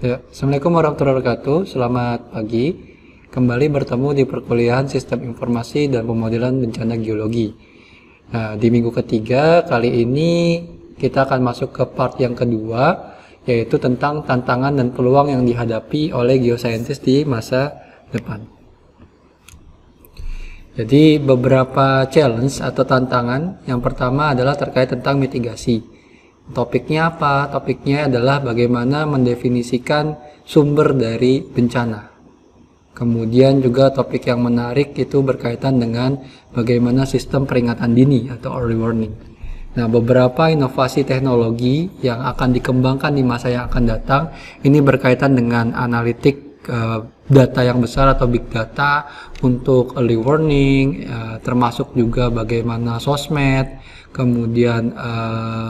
Ya, Assalamualaikum warahmatullahi wabarakatuh. Selamat pagi. Kembali bertemu di perkuliahan Sistem Informasi dan Pemodelan Bencana Geologi. Nah, di minggu ketiga kali ini kita akan masuk ke part yang kedua yaitu tentang tantangan dan peluang yang dihadapi oleh geoscientist di masa depan. Jadi beberapa challenge atau tantangan yang pertama adalah terkait tentang mitigasi. Topiknya apa? Topiknya adalah bagaimana mendefinisikan sumber dari bencana. Kemudian juga topik yang menarik itu berkaitan dengan bagaimana sistem peringatan dini atau early warning. Nah, beberapa inovasi teknologi yang akan dikembangkan di masa yang akan datang ini berkaitan dengan analitik eh, data yang besar atau big data untuk early warning, eh, termasuk juga bagaimana sosmed, kemudian eh,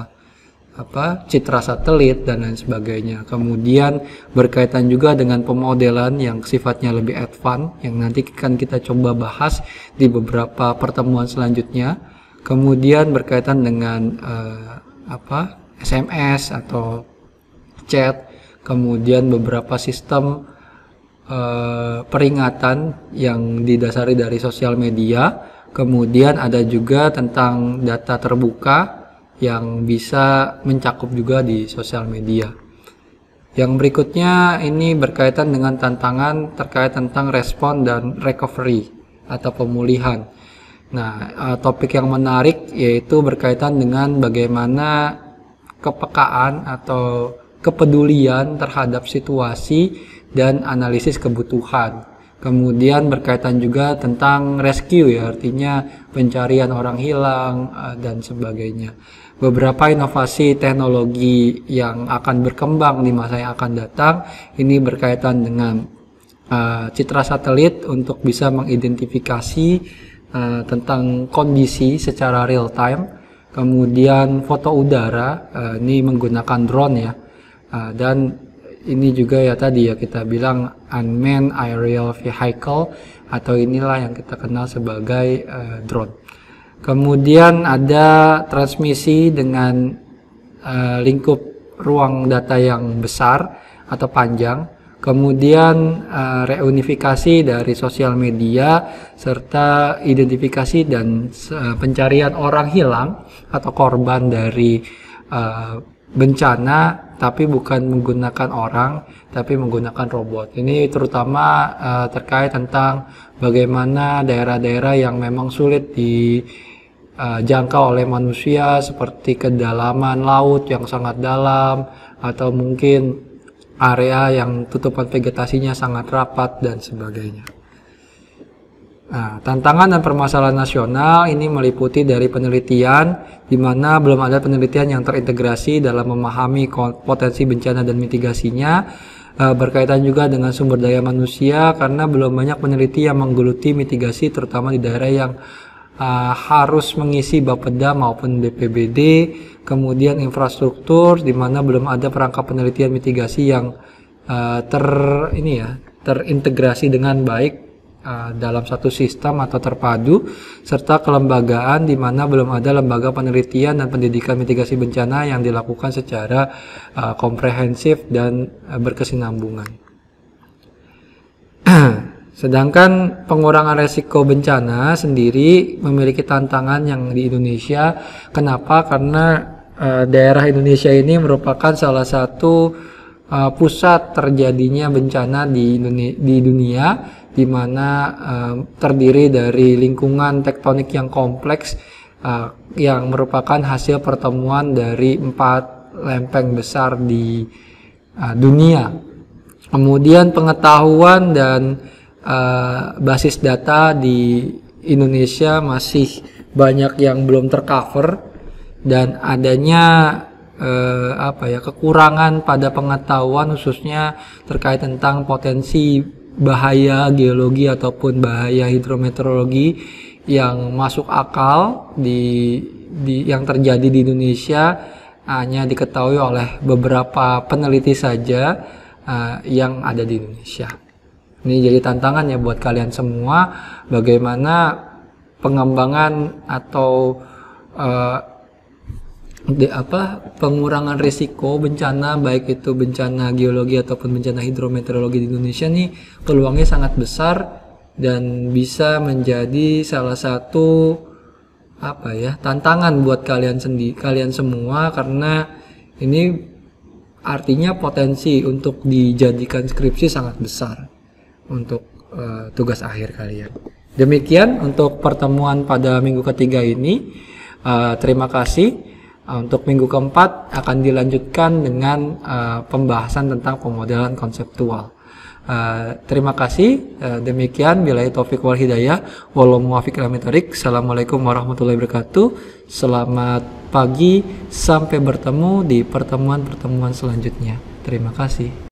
apa citra satelit dan lain sebagainya. Kemudian berkaitan juga dengan pemodelan yang sifatnya lebih advance yang nanti akan kita coba bahas di beberapa pertemuan selanjutnya. Kemudian berkaitan dengan eh, apa SMS atau chat, kemudian beberapa sistem eh, peringatan yang didasari dari sosial media. Kemudian ada juga tentang data terbuka yang bisa mencakup juga di sosial media. Yang berikutnya ini berkaitan dengan tantangan terkait tentang respon dan recovery atau pemulihan. Nah, eh, topik yang menarik yaitu berkaitan dengan bagaimana kepekaan atau kepedulian terhadap situasi dan analisis kebutuhan. Kemudian berkaitan juga tentang rescue ya, artinya pencarian orang hilang eh, dan sebagainya beberapa inovasi teknologi yang akan berkembang di masa yang akan datang ini berkaitan dengan uh, citra satelit untuk bisa mengidentifikasi uh, tentang kondisi secara real time kemudian foto udara uh, ini menggunakan drone ya uh, dan ini juga ya tadi ya kita bilang unmanned aerial vehicle atau inilah yang kita kenal sebagai uh, drone Kemudian ada transmisi dengan uh, lingkup ruang data yang besar atau panjang. Kemudian uh, reunifikasi dari sosial media serta identifikasi dan uh, pencarian orang hilang atau korban dari uh, bencana tapi bukan menggunakan orang tapi menggunakan robot. Ini terutama uh, terkait tentang bagaimana daerah-daerah yang memang sulit di uh, oleh manusia seperti kedalaman laut yang sangat dalam atau mungkin area yang tutupan vegetasinya sangat rapat dan sebagainya. Nah, tantangan dan permasalahan nasional ini meliputi dari penelitian di mana belum ada penelitian yang terintegrasi dalam memahami potensi bencana dan mitigasinya eh, berkaitan juga dengan sumber daya manusia karena belum banyak peneliti yang menggeluti mitigasi terutama di daerah yang uh, harus mengisi Bapeda maupun BPBD, kemudian infrastruktur di mana belum ada perangkat penelitian mitigasi yang uh, ter ini ya, terintegrasi dengan baik ah, dalam satu sistem atau terpadu serta kelembagaan di mana belum ada lembaga penelitian dan pendidikan mitigasi bencana yang dilakukan secara komprehensif dan berkesinambungan. Sedangkan pengurangan resiko bencana sendiri memiliki tantangan yang di Indonesia. Kenapa? Karena uh, daerah Indonesia ini merupakan salah satu uh, pusat terjadinya bencana di, di dunia, di mana uh, terdiri dari lingkungan tektonik yang kompleks uh, yang merupakan hasil pertemuan dari empat lempeng besar di uh, dunia. Kemudian pengetahuan dan Eh, basis data di Indonesia masih banyak yang belum tercover dan adanya uh, apa ya kekurangan pada pengetahuan khususnya terkait tentang potensi bahaya geologi ataupun bahaya hidrometeorologi yang masuk akal di, di yang terjadi di Indonesia eh, hanya diketahui oleh beberapa peneliti saja uh, yang ada di Indonesia. Ini jadi tantangan ya buat kalian semua bagaimana pengembangan atau uh, di apa pengurangan risiko bencana baik itu bencana geologi ataupun bencana hidrometeorologi di Indonesia nih peluangnya sangat besar dan bisa menjadi salah satu apa ya tantangan buat kalian sendi kalian semua karena ini artinya potensi untuk dijadikan skripsi sangat besar untuk uh, tugas akhir kalian. Demikian untuk pertemuan pada minggu ketiga ini. Uh, terima kasih. Uh, untuk minggu keempat akan dilanjutkan dengan uh, pembahasan tentang pemodelan konseptual. Uh, terima kasih. Uh, demikian bila taufik wal hidayah. Walau Assalamualaikum warahmatullahi wabarakatuh. Selamat pagi. Sampai bertemu di pertemuan-pertemuan selanjutnya. Terima kasih.